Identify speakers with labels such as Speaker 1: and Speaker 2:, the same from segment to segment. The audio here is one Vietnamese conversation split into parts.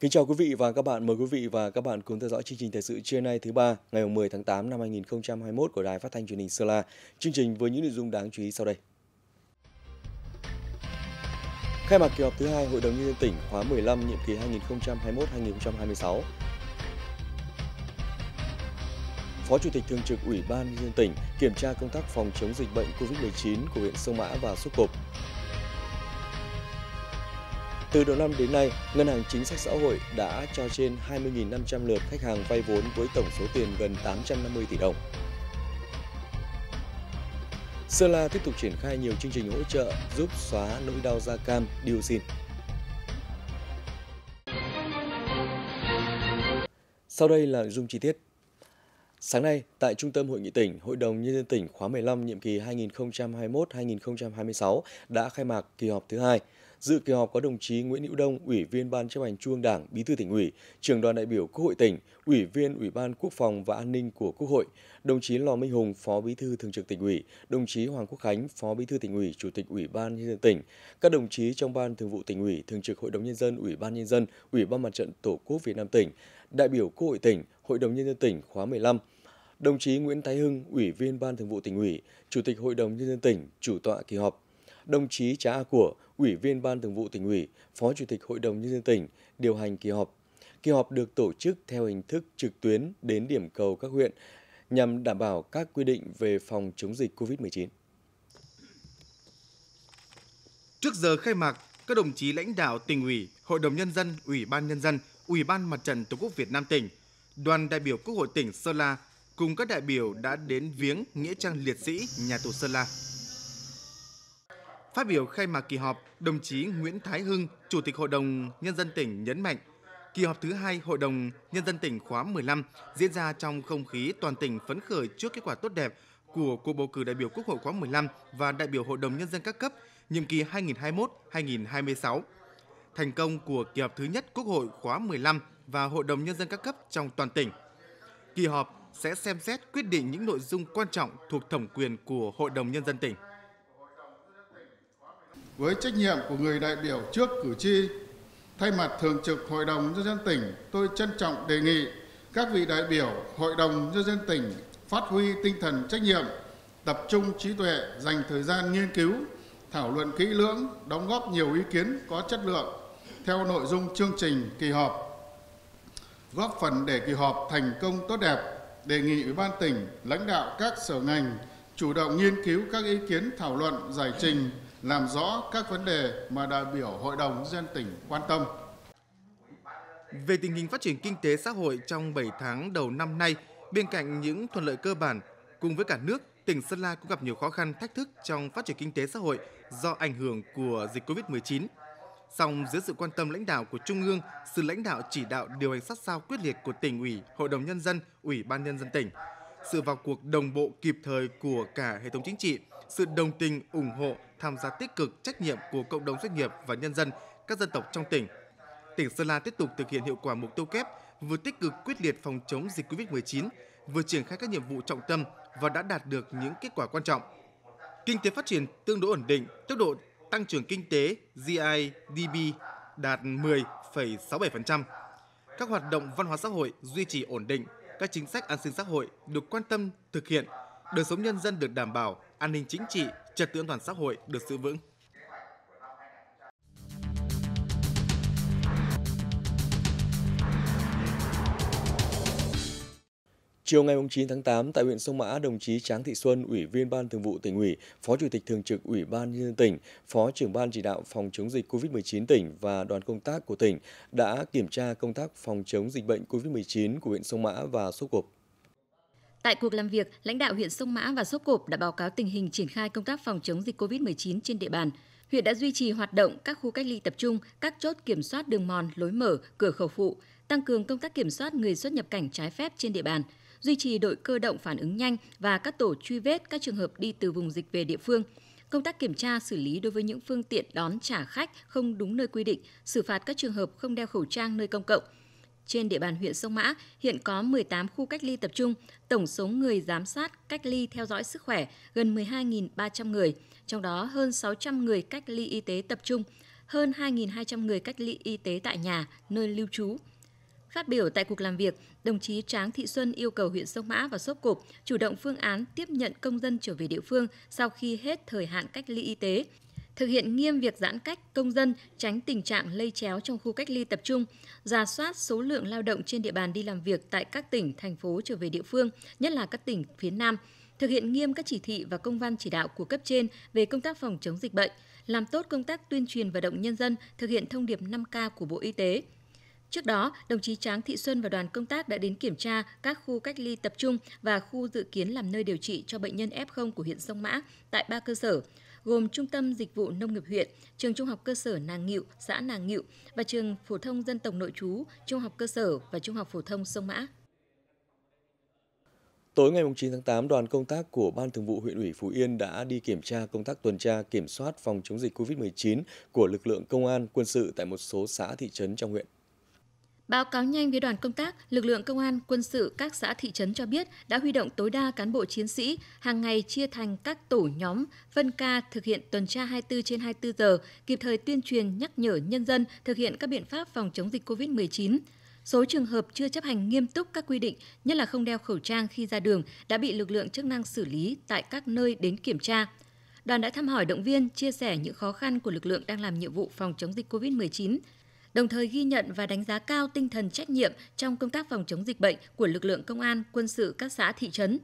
Speaker 1: Kính chào quý vị và các bạn, mời quý vị và các bạn cùng theo dõi chương trình thời sự trưa nay thứ ba, ngày 10 tháng 8 năm 2021 của Đài Phát thanh Truyền hình Sơn La. Chương trình với những nội dung đáng chú ý sau đây. Khai mạc kỳ họp thứ hai Hội đồng nhân dân tỉnh khóa 15 nhiệm kỳ 2021-2026. Phó Chủ tịch Thường trực Ủy ban nhân dân tỉnh kiểm tra công tác phòng chống dịch bệnh COVID-19 của huyện Sông Mã và Sốc Cộp. Từ đầu năm đến nay, Ngân hàng Chính sách Xã hội đã cho trên 20.500 lượt khách hàng vay vốn với tổng số tiền gần 850 tỷ đồng. Sơn La tiếp tục triển khai nhiều chương trình hỗ trợ giúp xóa nỗi đau da cam, dioxin. Sau đây là dung chi tiết. Sáng nay, tại Trung tâm Hội nghị tỉnh, Hội đồng Nhân dân tỉnh khóa 15 nhiệm kỳ 2021-2026 đã khai mạc kỳ họp thứ hai. Dự kỳ họp có đồng chí Nguyễn Hữu Đông, Ủy viên Ban chấp hành Trung ương Đảng, Bí thư tỉnh ủy, Trưởng đoàn đại biểu Quốc hội tỉnh, Ủy viên Ủy ban Quốc phòng và An ninh của Quốc hội, đồng chí Lò Minh Hùng, Phó Bí thư Thường trực tỉnh ủy, đồng chí Hoàng Quốc Khánh, Phó Bí thư tỉnh ủy, Chủ tịch Ủy ban nhân dân tỉnh, các đồng chí trong Ban Thường vụ tỉnh ủy, Thường trực Hội đồng nhân dân, Ủy ban nhân dân, Ủy ban Mặt trận Tổ quốc Việt Nam tỉnh, đại biểu Quốc hội tỉnh, Hội đồng nhân dân tỉnh khóa 15 đồng chí Nguyễn Thái Hưng, Ủy viên Ban Thường vụ tỉnh ủy, Chủ tịch Hội đồng nhân dân tỉnh chủ tọa kỳ họp đồng chí Trá A Của, Ủy viên Ban Thường vụ tỉnh ủy, Phó Chủ tịch Hội đồng Nhân dân tỉnh, điều hành kỳ họp. Kỳ họp được tổ chức theo hình thức trực tuyến đến điểm cầu các huyện nhằm đảm bảo các quy định về phòng chống dịch COVID-19. Trước giờ khai mạc, các đồng chí lãnh đạo tỉnh ủy, Hội đồng
Speaker 2: Nhân dân, Ủy ban Nhân dân, Ủy ban Mặt trận Tổ quốc Việt Nam tỉnh, đoàn đại biểu Quốc hội tỉnh Sơn La cùng các đại biểu đã đến viếng Nghĩa trang Liệt sĩ nhà tù Sơn La. Phát biểu khai mạc kỳ họp, đồng chí Nguyễn Thái Hưng, Chủ tịch Hội đồng Nhân dân tỉnh nhấn mạnh, kỳ họp thứ hai Hội đồng Nhân dân tỉnh khóa 15 diễn ra trong không khí toàn tỉnh phấn khởi trước kết quả tốt đẹp của cuộc bầu cử đại biểu Quốc hội khóa 15 và đại biểu Hội đồng Nhân dân các cấp nhiệm kỳ 2021-2026. Thành công của kỳ họp thứ nhất Quốc hội khóa 15 và Hội đồng Nhân dân các cấp trong toàn tỉnh. Kỳ họp sẽ xem xét quyết định những nội dung quan trọng thuộc thẩm quyền của Hội đồng Nhân dân tỉnh với trách nhiệm của người đại biểu trước cử tri. Thay mặt Thường trực Hội đồng Nhân dân tỉnh, tôi trân trọng đề nghị các vị đại biểu Hội đồng Nhân dân tỉnh phát huy tinh thần trách nhiệm, tập trung trí tuệ, dành thời gian nghiên cứu, thảo luận kỹ lưỡng, đóng góp nhiều ý kiến có chất lượng theo nội dung chương trình kỳ họp góp phần để kỳ họp thành công tốt đẹp đề nghị ủy ban tỉnh lãnh đạo các sở ngành chủ động nghiên cứu các ý kiến thảo luận giải trình làm rõ các vấn đề mà đại biểu Hội đồng dân tỉnh quan tâm. Về tình hình phát triển kinh tế xã hội trong 7 tháng đầu năm nay, bên cạnh những thuận lợi cơ bản, cùng với cả nước, tỉnh Sơn La cũng gặp nhiều khó khăn thách thức trong phát triển kinh tế xã hội do ảnh hưởng của dịch Covid-19. Song dưới sự quan tâm lãnh đạo của Trung ương, sự lãnh đạo chỉ đạo điều hành sát sao quyết liệt của tỉnh ủy, Hội đồng nhân dân, Ủy ban nhân dân tỉnh, sự vào cuộc đồng bộ kịp thời của cả hệ thống chính trị, sự đồng tình ủng hộ tham gia tích cực trách nhiệm của cộng đồng doanh nghiệp và nhân dân các dân tộc trong tỉnh. Tỉnh Sơn La tiếp tục thực hiện hiệu quả mục tiêu kép vừa tích cực quyết liệt phòng chống dịch COVID-19, vừa triển khai các nhiệm vụ trọng tâm và đã đạt được những kết quả quan trọng. Kinh tế phát triển tương đối ổn định, tốc độ tăng trưởng kinh tế GIDP đạt 10,67%. Các hoạt động văn hóa xã hội duy trì ổn định, các chính sách an sinh xã hội được quan tâm thực hiện, đời sống nhân dân được đảm bảo, an ninh chính trị, trật tự an toàn xã hội được giữ vững.
Speaker 1: Chiều ngày 9 tháng 8 tại huyện Sông Mã, đồng chí Tráng Thị Xuân, Ủy viên Ban Thường vụ tỉnh ủy, Phó Chủ tịch Thường trực Ủy ban nhân dân tỉnh, Phó trưởng ban chỉ đạo phòng chống dịch COVID-19 tỉnh và đoàn công tác của tỉnh đã kiểm tra công tác phòng chống dịch bệnh COVID-19 của huyện Sông Mã và số cuộc
Speaker 3: Tại cuộc làm việc, lãnh đạo huyện Sông Mã và Sốp Cộp đã báo cáo tình hình triển khai công tác phòng chống dịch COVID-19 trên địa bàn. Huyện đã duy trì hoạt động các khu cách ly tập trung, các chốt kiểm soát đường mòn, lối mở, cửa khẩu phụ, tăng cường công tác kiểm soát người xuất nhập cảnh trái phép trên địa bàn, duy trì đội cơ động phản ứng nhanh và các tổ truy vết các trường hợp đi từ vùng dịch về địa phương. Công tác kiểm tra xử lý đối với những phương tiện đón trả khách không đúng nơi quy định, xử phạt các trường hợp không đeo khẩu trang nơi công cộng – trên địa bàn huyện Sông Mã hiện có 18 khu cách ly tập trung, tổng số người giám sát cách ly theo dõi sức khỏe gần 12.300 người, trong đó hơn 600 người cách ly y tế tập trung, hơn 2.200 người cách ly y tế tại nhà, nơi lưu trú. Phát biểu tại cuộc làm việc, đồng chí Tráng Thị Xuân yêu cầu huyện Sông Mã và Sốp Cộp chủ động phương án tiếp nhận công dân trở về địa phương sau khi hết thời hạn cách ly y tế, thực hiện nghiêm việc giãn cách công dân, tránh tình trạng lây chéo trong khu cách ly tập trung, giả soát số lượng lao động trên địa bàn đi làm việc tại các tỉnh, thành phố trở về địa phương, nhất là các tỉnh phía Nam, thực hiện nghiêm các chỉ thị và công văn chỉ đạo của cấp trên về công tác phòng chống dịch bệnh, làm tốt công tác tuyên truyền và động nhân dân thực hiện thông điệp 5K của Bộ Y tế. Trước đó, đồng chí Tráng Thị Xuân và đoàn công tác đã đến kiểm tra các khu cách ly tập trung và khu dự kiến làm nơi điều trị cho bệnh nhân F0 của huyện Sông Mã tại ba cơ sở gồm Trung tâm Dịch vụ Nông nghiệp huyện, Trường Trung học cơ sở Nàng Ngịu, xã Nàng Ngịu và Trường Phổ thông Dân tộc Nội trú, Trung học cơ sở và Trung học Phổ thông Sông Mã.
Speaker 1: Tối ngày 9 tháng 8, đoàn công tác của Ban Thường vụ huyện ủy Phú Yên đã đi kiểm tra công tác tuần tra kiểm soát phòng chống dịch COVID-19 của lực lượng công an quân sự tại một số xã thị trấn trong huyện.
Speaker 3: Báo cáo nhanh với đoàn công tác, lực lượng công an, quân sự các xã thị trấn cho biết đã huy động tối đa cán bộ chiến sĩ, hàng ngày chia thành các tổ nhóm, phân ca thực hiện tuần tra 24 trên 24 giờ, kịp thời tuyên truyền nhắc nhở nhân dân thực hiện các biện pháp phòng chống dịch COVID-19. Số trường hợp chưa chấp hành nghiêm túc các quy định, nhất là không đeo khẩu trang khi ra đường, đã bị lực lượng chức năng xử lý tại các nơi đến kiểm tra. Đoàn đã thăm hỏi động viên, chia sẻ những khó khăn của lực lượng đang làm nhiệm vụ phòng chống dịch COVID-19 đồng thời ghi nhận và đánh giá cao tinh thần trách nhiệm trong công tác phòng chống dịch bệnh của lực lượng công an, quân sự các xã thị trấn.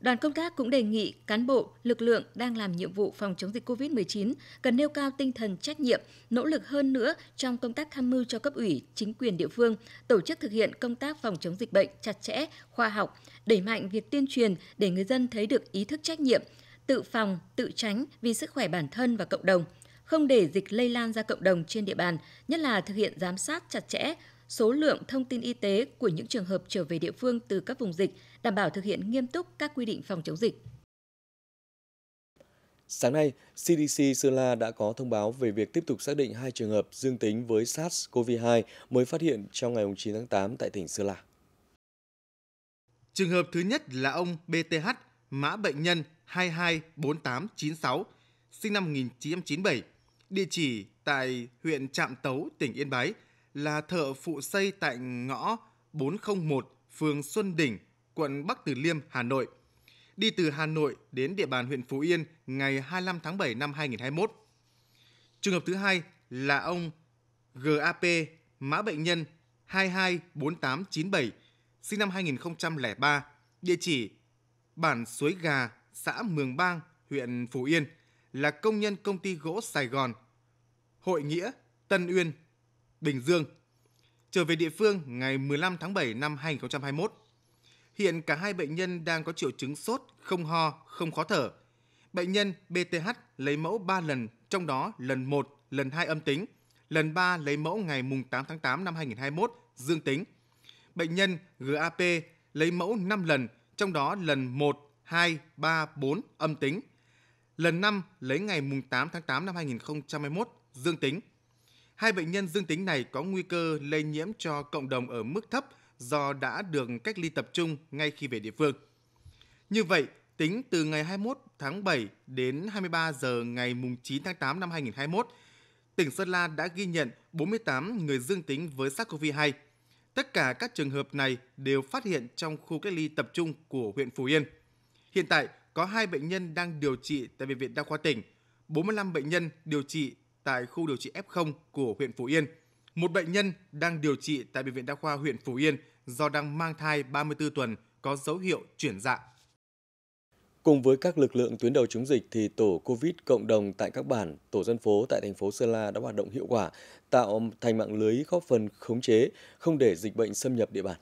Speaker 3: Đoàn công tác cũng đề nghị cán bộ, lực lượng đang làm nhiệm vụ phòng chống dịch COVID-19 cần nêu cao tinh thần trách nhiệm, nỗ lực hơn nữa trong công tác tham mưu cho cấp ủy, chính quyền địa phương, tổ chức thực hiện công tác phòng chống dịch bệnh chặt chẽ, khoa học, đẩy mạnh việc tuyên truyền để người dân thấy được ý thức trách nhiệm, tự phòng, tự tránh vì sức khỏe bản thân và cộng đồng – không để dịch lây lan ra cộng đồng trên địa bàn, nhất là thực hiện giám sát chặt chẽ số lượng thông tin y tế của những trường hợp trở về địa phương từ các vùng dịch, đảm bảo thực hiện nghiêm túc các quy định phòng chống dịch.
Speaker 1: Sáng nay, CDC Sơn La đã có thông báo về việc tiếp tục xác định hai trường hợp dương tính với SARS-CoV-2 mới phát hiện trong ngày 9 tháng 8 tại tỉnh Sơn La. Trường
Speaker 2: hợp thứ nhất là ông BTH, mã bệnh nhân 224896, sinh năm 1997, địa chỉ tại huyện Trạm Tấu, tỉnh Yên Bái là thợ phụ xây tại ngõ 401, phường Xuân Đỉnh, quận Bắc Từ Liêm, Hà Nội. Đi từ Hà Nội đến địa bàn huyện Phú Yên ngày 25 tháng 7 năm 2021. Trường hợp thứ hai là ông GAP, mã bệnh nhân 224897, sinh năm 2003, địa chỉ Bản Suối Gà, xã Mường Bang, huyện Phú Yên – là công nhân công ty gỗ Sài Gòn, Hội Nghĩa, Tân Uyên, Bình Dương, trở về địa phương ngày 15 tháng 7 năm 2021. Hiện cả hai bệnh nhân đang có triệu chứng sốt, không ho, không khó thở. Bệnh nhân BTH lấy mẫu 3 lần, trong đó lần 1, lần 2 âm tính, lần 3 lấy mẫu ngày 8 tháng 8 năm 2021 dương tính. Bệnh nhân GAP lấy mẫu 5 lần, trong đó lần 1, 2, 3, 4 âm tính – lần 5 lấy ngày mùng 8 tháng 8 năm 2021 dương tính. Hai bệnh nhân dương tính này có nguy cơ lây nhiễm cho cộng đồng ở mức thấp do đã được cách ly tập trung ngay khi về địa phương. Như vậy, tính từ ngày 21 tháng 7 đến 23 giờ ngày mùng 9 tháng 8 năm 2021, tỉnh Sơn La đã ghi nhận 48 người dương tính với SARS-CoV-2. Tất cả các trường hợp này đều phát hiện trong khu cách ly tập trung của huyện Phú Yên. Hiện tại, có 2 bệnh nhân đang điều trị tại Bệnh viện Đa khoa tỉnh, 45 bệnh nhân điều trị tại khu điều trị F0 của huyện Phú Yên. Một bệnh nhân đang điều trị tại Bệnh viện Đa khoa huyện Phú Yên do đang mang thai 34 tuần có dấu hiệu chuyển
Speaker 1: dạ. Cùng với các lực lượng tuyến đầu chống dịch thì tổ Covid cộng đồng tại các bản, tổ dân phố tại thành phố Sơn La đã hoạt động hiệu quả, tạo thành mạng lưới góp phần khống chế, không để dịch bệnh xâm nhập địa bàn.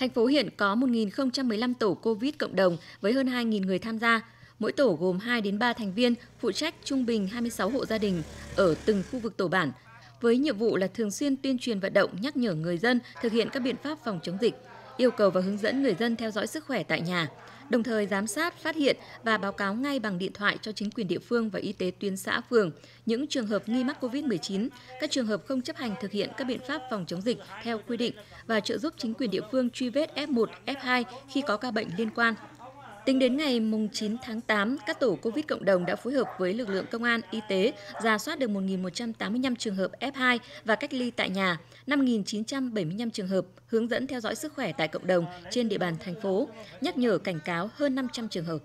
Speaker 3: Thành phố hiện có 1.015 tổ COVID cộng đồng với hơn 2.000 người tham gia. Mỗi tổ gồm 2 đến 3 thành viên phụ trách trung bình 26 hộ gia đình ở từng khu vực tổ bản với nhiệm vụ là thường xuyên tuyên truyền vận động nhắc nhở người dân thực hiện các biện pháp phòng chống dịch, yêu cầu và hướng dẫn người dân theo dõi sức khỏe tại nhà, đồng thời giám sát, phát hiện và báo cáo ngay bằng điện thoại cho chính quyền địa phương và y tế tuyến xã phường những trường hợp nghi mắc COVID-19, các trường hợp không chấp hành thực hiện các biện pháp phòng chống dịch theo quy định và trợ giúp chính quyền địa phương truy vết F1, F2 khi có ca bệnh liên quan. Tính đến ngày 9 tháng 8, các tổ COVID cộng đồng đã phối hợp với lực lượng công an, y tế, ra soát được 1.185 trường hợp F2 và cách ly tại nhà, 5.975 trường hợp hướng dẫn theo dõi sức khỏe tại cộng đồng trên địa bàn thành phố, nhắc nhở cảnh cáo hơn 500 trường hợp.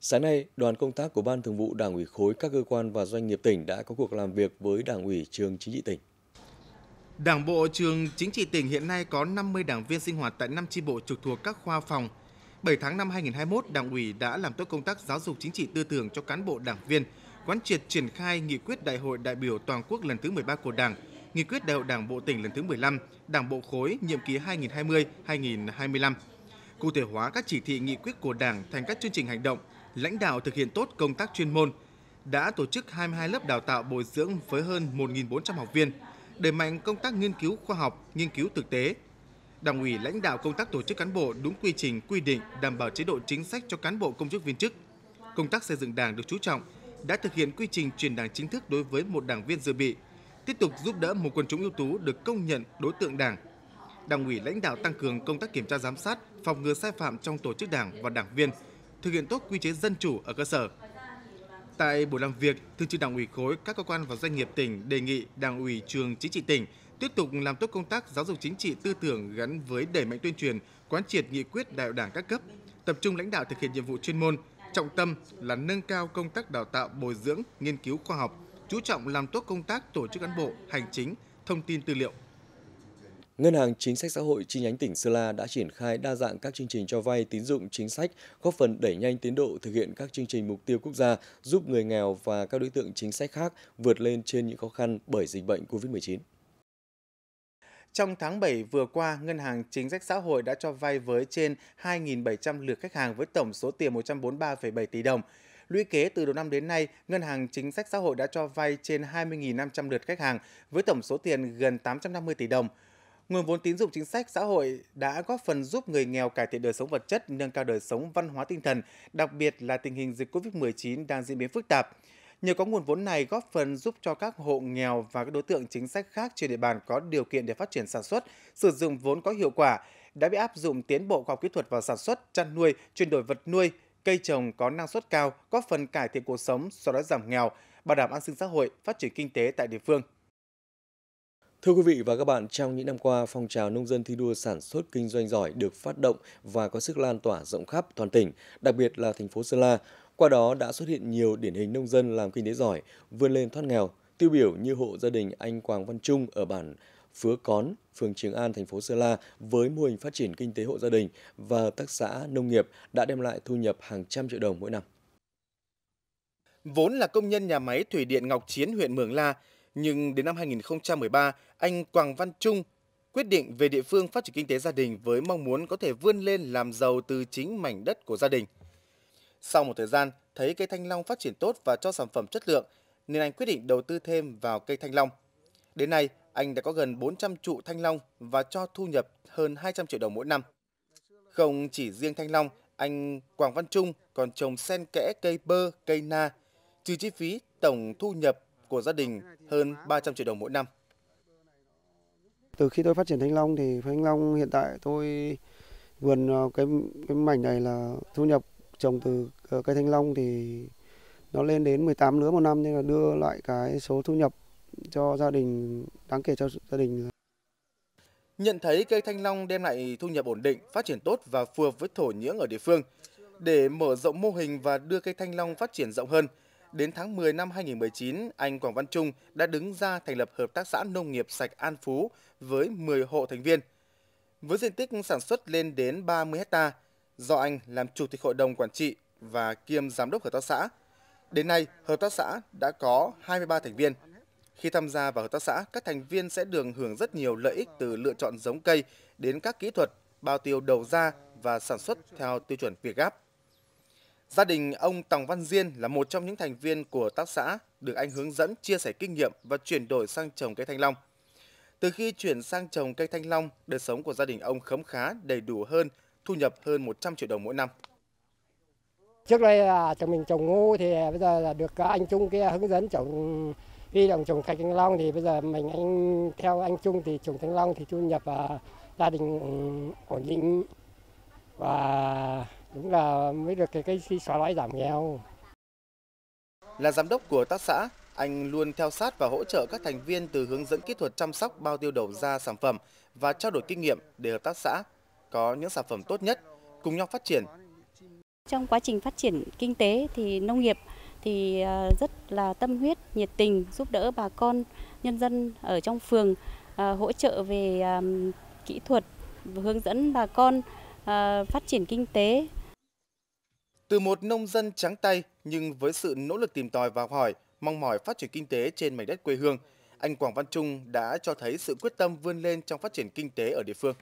Speaker 1: Sáng nay, đoàn công tác của Ban Thường vụ Đảng ủy khối các cơ quan và doanh nghiệp tỉnh đã có cuộc làm việc với Đảng ủy trường chính trị tỉnh.
Speaker 2: Đảng bộ trường chính trị tỉnh hiện nay có 50 đảng viên sinh hoạt tại 5 chi bộ trực thuộc các khoa phòng. 7 tháng năm 2021, Đảng ủy đã làm tốt công tác giáo dục chính trị tư tưởng cho cán bộ đảng viên, quán triệt triển khai nghị quyết Đại hội đại biểu toàn quốc lần thứ 13 của Đảng, nghị quyết Đại hội Đảng bộ tỉnh lần thứ 15, Đảng bộ khối nhiệm kỳ 2020-2025. Cụ thể hóa các chỉ thị nghị quyết của Đảng thành các chương trình hành động, lãnh đạo thực hiện tốt công tác chuyên môn, đã tổ chức 22 lớp đào tạo bồi dưỡng với hơn 1.400 học viên, đẩy mạnh công tác nghiên cứu khoa học, nghiên cứu thực tế. Đảng ủy lãnh đạo công tác tổ chức cán bộ đúng quy trình, quy định, đảm bảo chế độ chính sách cho cán bộ công chức viên chức. Công tác xây dựng đảng được chú trọng, đã thực hiện quy trình truyền đảng chính thức đối với một đảng viên dự bị, tiếp tục giúp đỡ một quần chúng ưu tú được công nhận đối tượng đảng. Đảng ủy lãnh đạo tăng cường công tác kiểm tra giám sát, phòng ngừa sai phạm trong tổ chức đảng và đảng viên, thực hiện tốt quy chế dân chủ ở cơ sở, Tại buổi làm việc, Thường trực Đảng ủy khối các cơ quan và doanh nghiệp tỉnh đề nghị Đảng ủy trường chính trị tỉnh tiếp tục làm tốt công tác giáo dục chính trị tư tưởng gắn với đẩy mạnh tuyên truyền, quán triệt nghị quyết đại hội Đảng các cấp, tập trung lãnh đạo thực hiện nhiệm vụ chuyên môn, trọng tâm là nâng cao công tác đào tạo, bồi dưỡng, nghiên cứu khoa học, chú trọng làm tốt công tác tổ chức cán bộ, hành chính, thông tin tư liệu,
Speaker 1: Ngân hàng Chính sách Xã hội chi nhánh tỉnh Sơn La đã triển khai đa dạng các chương trình cho vay tín dụng chính sách, góp phần đẩy nhanh tiến độ thực hiện các chương trình mục tiêu quốc gia, giúp người nghèo và các đối tượng chính sách khác vượt lên trên những khó khăn bởi dịch bệnh COVID-19. Trong tháng 7 vừa qua, Ngân hàng
Speaker 2: Chính sách Xã hội đã cho vay với trên 2.700 lượt khách hàng với tổng số tiền 143,7 tỷ đồng. Lũy kế từ đầu năm đến nay, Ngân hàng Chính sách Xã hội đã cho vay trên 20.500 lượt khách hàng với tổng số tiền gần 850 tỷ đồng. Nguồn vốn tín dụng chính sách xã hội đã góp phần giúp người nghèo cải thiện đời sống vật chất, nâng cao đời sống văn hóa tinh thần, đặc biệt là tình hình dịch COVID-19 đang diễn biến phức tạp. Nhờ có nguồn vốn này góp phần giúp cho các hộ nghèo và các đối tượng chính sách khác trên địa bàn có điều kiện để phát triển sản xuất, sử dụng vốn có hiệu quả, đã bị áp dụng tiến bộ khoa học kỹ thuật vào sản xuất, chăn nuôi, chuyển đổi vật nuôi, cây trồng có năng suất cao, góp phần cải thiện cuộc sống, xóa đói giảm nghèo, bảo đảm an sinh xã hội, phát triển kinh tế
Speaker 1: tại địa phương. Thưa quý vị và các bạn, trong những năm qua, phong trào nông dân thi đua sản xuất kinh doanh giỏi được phát động và có sức lan tỏa rộng khắp toàn tỉnh, đặc biệt là thành phố Sơn La. Qua đó đã xuất hiện nhiều điển hình nông dân làm kinh tế giỏi, vươn lên thoát nghèo, tiêu biểu như hộ gia đình anh Quảng Văn Trung ở bản Phứa Cón, phường Trường An, thành phố Sơn La với mô hình phát triển kinh tế hộ gia đình và hợp tác xã nông nghiệp đã đem lại thu nhập hàng trăm triệu đồng mỗi năm. Vốn là công nhân
Speaker 2: nhà máy thủy điện Ngọc Chiến, huyện Mường La, nhưng đến năm 2013, anh Quảng Văn Trung quyết định về địa phương phát triển kinh tế gia đình với mong muốn có thể vươn lên làm giàu từ chính mảnh đất của gia đình. Sau một thời gian, thấy cây thanh long phát triển tốt và cho sản phẩm chất lượng, nên anh quyết định đầu tư thêm vào cây thanh long. Đến nay, anh đã có gần 400 trụ thanh long và cho thu nhập hơn 200 triệu đồng mỗi năm. Không chỉ riêng thanh long, anh Quảng Văn Trung còn trồng sen kẽ cây bơ, cây na. Trừ chi phí, tổng thu nhập của gia đình hơn 300 triệu đồng mỗi năm. Từ khi tôi phát triển thanh long thì thanh long hiện tại tôi vườn ờ, cái cái mảnh này là thu nhập trồng từ ờ, cây thanh long thì nó lên đến 18 lứa một năm nên là đưa lại cái số thu nhập cho gia đình đáng kể cho gia đình. Nhận thấy cây thanh long đem lại thu nhập ổn định, phát triển tốt và phù hợp với thổ nhưỡng ở địa phương. Để mở rộng mô hình và đưa cây thanh long phát triển rộng hơn, Đến tháng 10 năm 2019, anh Quảng Văn Trung đã đứng ra thành lập Hợp tác xã Nông nghiệp Sạch An Phú với 10 hộ thành viên. Với diện tích sản xuất lên đến 30 hecta, do anh làm chủ tịch hội đồng quản trị và kiêm giám đốc hợp tác xã. Đến nay, hợp tác xã đã có 23 thành viên. Khi tham gia vào hợp tác xã, các thành viên sẽ được hưởng rất nhiều lợi ích từ lựa chọn giống cây đến các kỹ thuật, bao tiêu đầu ra và sản xuất theo tiêu chuẩn Việt Gáp. Gia đình ông Tòng Văn Diên là một trong những thành viên của tác xã được anh hướng dẫn chia sẻ kinh nghiệm và chuyển đổi sang trồng cây thanh long. Từ khi chuyển sang trồng cây thanh long, đời sống của gia đình ông khấm khá đầy đủ hơn, thu nhập hơn 100 triệu đồng mỗi năm.
Speaker 1: Trước đây là chồng mình trồng ngô thì bây giờ là được anh Trung kia hướng dẫn trồng vi động trồng cây thanh long thì bây giờ mình anh theo anh Trung thì trồng thanh long thì thu nhập và gia đình ổn định và đúng là mới được cái cái, xóa đói giảm nghèo.
Speaker 2: Là giám đốc của tác xã, anh luôn theo sát và hỗ trợ các thành viên từ hướng dẫn kỹ thuật chăm sóc bao tiêu đầu ra sản phẩm và trao đổi kinh nghiệm để hợp tác xã có những sản phẩm tốt nhất, cùng nhau phát triển.
Speaker 3: Trong quá trình phát triển kinh tế thì nông nghiệp thì ờ, rất là tâm huyết, nhiệt tình giúp đỡ bà con nhân dân ở trong phường ờ, hỗ trợ về kỹ thuật hướng dẫn bà con ờ, phát triển kinh tế từ một nông
Speaker 2: dân trắng tay nhưng với sự nỗ lực tìm tòi và học hỏi, mong mỏi phát triển kinh tế trên mảnh đất quê hương, anh Quảng Văn Trung đã cho thấy sự quyết tâm vươn lên trong phát triển kinh tế ở địa phương.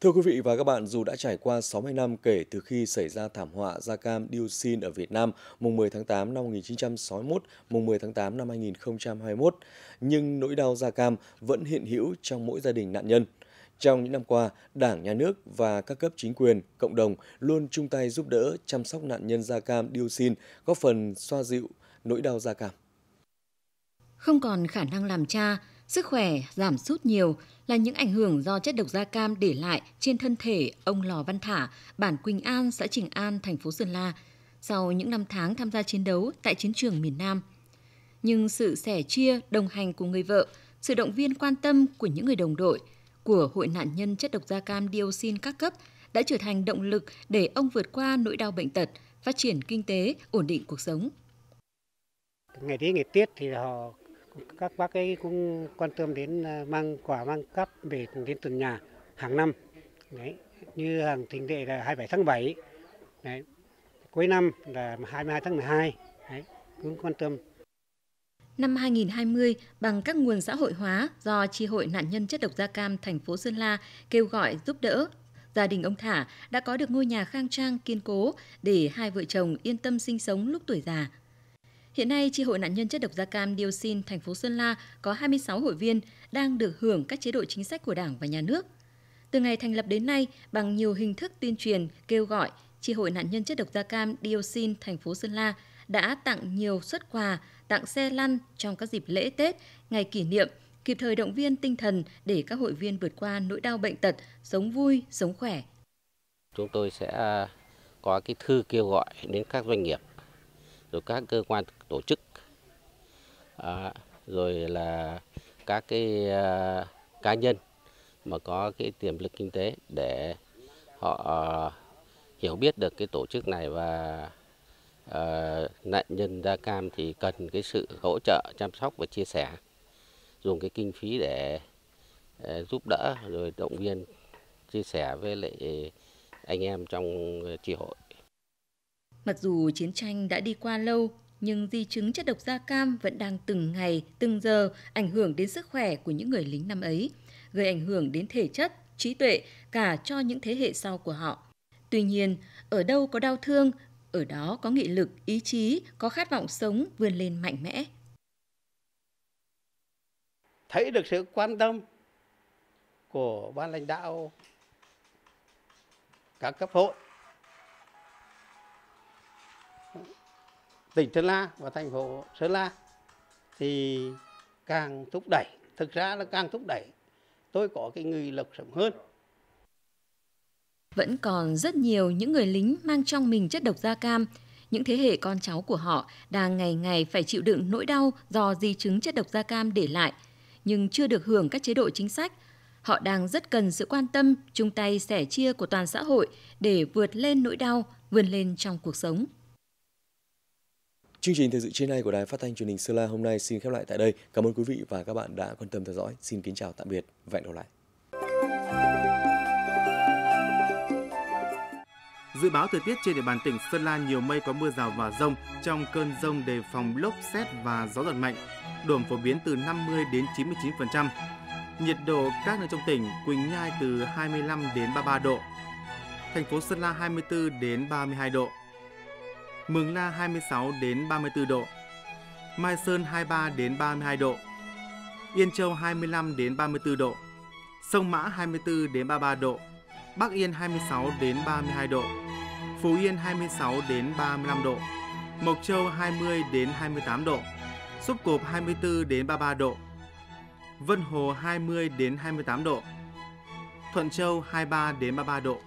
Speaker 1: Thưa quý vị và các bạn, dù đã trải qua 60 năm kể từ khi xảy ra thảm họa da cam dioxin ở Việt Nam mùng 10 tháng 8 năm 1961, mùng 10 tháng 8 năm 2021, nhưng nỗi đau da cam vẫn hiện hữu trong mỗi gia đình nạn nhân – trong những năm qua, Đảng, Nhà nước và các cấp chính quyền, cộng đồng luôn chung tay giúp đỡ chăm sóc nạn nhân da cam dioxin, góp phần xoa dịu nỗi đau da cam.
Speaker 3: Không còn khả năng làm cha, sức khỏe giảm sút nhiều là những ảnh hưởng do chất độc da cam để lại trên thân thể ông Lò Văn Thả, bản Quỳnh An, xã Trình An, thành phố Sơn La, sau những năm tháng tham gia chiến đấu tại chiến trường miền Nam. Nhưng sự sẻ chia, đồng hành của người vợ, sự động viên quan tâm của những người đồng đội – của Hội nạn nhân chất độc da cam dioxin các cấp đã trở thành động lực để ông vượt qua nỗi đau bệnh tật, phát triển kinh tế, ổn định cuộc sống. Ngày thế
Speaker 2: ngày Tết thì họ các bác ấy cũng quan tâm đến à, mang quả mang cắp về đến từng nhà hàng năm. Đấy, như hàng thịnh đệ là 27 tháng 7. Đấy. Cuối năm là 22 tháng 12. Đấy, cũng quan tâm
Speaker 3: năm 2020 bằng các nguồn xã hội hóa do Chi hội nạn nhân chất độc da cam thành phố Sơn La kêu gọi giúp đỡ. Gia đình ông Thả đã có được ngôi nhà khang trang kiên cố để hai vợ chồng yên tâm sinh sống lúc tuổi già. Hiện nay, Chi hội nạn nhân chất độc da cam dioxin thành phố Sơn La có 26 hội viên đang được hưởng các chế độ chính sách của Đảng và Nhà nước. Từ ngày thành lập đến nay, bằng nhiều hình thức tuyên truyền, kêu gọi, Chi hội nạn nhân chất độc da cam dioxin thành phố Sơn La đã tặng nhiều xuất quà tặng xe lăn trong các dịp lễ Tết, ngày kỷ niệm, kịp thời động viên tinh thần để các hội viên vượt qua nỗi đau bệnh tật, sống vui, sống khỏe.
Speaker 2: Chúng tôi sẽ à, có cái thư kêu gọi đến các doanh nghiệp, rồi các cơ quan tổ chức, à, rồi là các cái à, cá nhân mà có cái tiềm lực kinh tế để họ hiểu biết được cái tổ chức này và Ờ, nạn nhân da cam thì cần cái sự hỗ trợ chăm sóc và chia sẻ dùng cái kinh phí để ờ, giúp đỡ rồi động viên chia sẻ với lại anh em trong tri hội.
Speaker 3: Mặc dù chiến tranh đã đi qua lâu, nhưng di chứng chất độc da cam vẫn đang từng ngày, từng giờ ảnh hưởng đến sức khỏe của những người lính năm ấy, gây ảnh hưởng đến thể chất, trí tuệ cả cho những thế hệ sau của họ. Tuy nhiên, ở đâu có đau thương, ở đó có nghị lực, ý chí, có khát vọng sống vươn lên mạnh mẽ.
Speaker 2: Thấy được sự quan tâm của ban lãnh đạo các cấp hội tỉnh Sơn La và thành phố Sơn La thì càng thúc đẩy thực ra là càng thúc đẩy tôi có cái nghị lực sống hơn
Speaker 3: vẫn còn rất nhiều những người lính mang trong mình chất độc da cam. Những thế hệ con cháu của họ đang ngày ngày phải chịu đựng nỗi đau do di chứng chất độc da cam để lại, nhưng chưa được hưởng các chế độ chính sách. Họ đang rất cần sự quan tâm, chung tay sẻ chia của toàn xã hội để vượt lên nỗi đau, vươn lên trong cuộc sống.
Speaker 1: Chương trình thời sự trên nay của Đài Phát thanh Truyền hình Sơn La hôm nay xin khép lại tại đây. Cảm ơn quý vị và các bạn đã quan tâm theo dõi. Xin kính chào tạm biệt và hẹn gặp lại. Dự báo thời
Speaker 2: tiết trên địa bàn tỉnh Sơn La nhiều mây có mưa rào và rông, trong cơn rông đề phòng lốc xét và gió giật mạnh. Độ phổ biến từ 50 đến 99%. Nhiệt độ các nơi trong tỉnh Quỳnh Nhai từ 25 đến 33 độ. Thành phố Sơn La 24 đến 32 độ. Mường La 26 đến 34 độ. Mai Sơn 23 đến 32 độ. Yên Châu 25 đến 34 độ. Sông Mã 24 đến 33 độ. Bắc Yên 26 đến 32 độ, Phú Yên 26 đến 35 độ, Mộc Châu 20 đến 28 độ, Sốp Cộp 24 đến 33 độ, Vân Hồ 20 đến 28 độ, Thuận Châu 23 đến 33 độ.